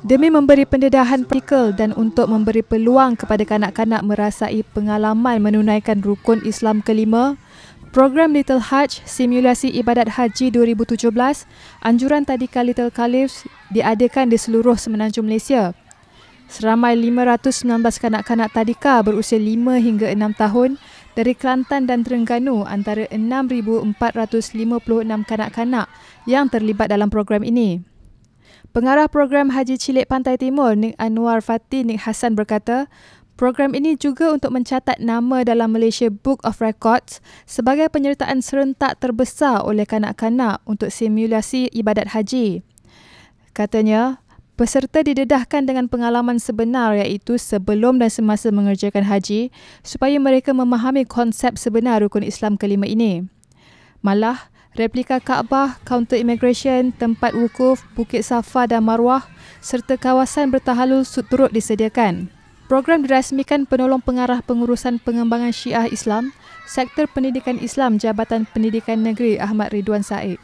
Demi memberi pendedahan praktikal dan untuk memberi peluang kepada kanak-kanak merasai pengalaman menunaikan rukun Islam kelima, program Little Hajj Simulasi Ibadat Haji 2017 Anjuran Tadika Little Caliphs diadakan di seluruh semenanjung Malaysia. Seramai 519 kanak-kanak tadika berusia 5 hingga 6 tahun dari Kelantan dan Terengganu antara 6,456 kanak-kanak yang terlibat dalam program ini. Pengarah program Haji Cilik Pantai Timur, Nik Anwar Fatih Nik Hasan berkata, program ini juga untuk mencatat nama dalam Malaysia Book of Records sebagai penyertaan serentak terbesar oleh kanak-kanak untuk simulasi ibadat haji. Katanya, Peserta didedahkan dengan pengalaman sebenar iaitu sebelum dan semasa mengerjakan haji supaya mereka memahami konsep sebenar rukun Islam kelima ini. Malah, replika Kaabah, kaunter immigration, tempat wukuf, Bukit Safa dan Marwah serta kawasan bertahalul turut disediakan. Program dirasmikan penolong pengarah pengurusan pengembangan Syiah Islam, Sektor Pendidikan Islam Jabatan Pendidikan Negeri Ahmad Ridwan Said.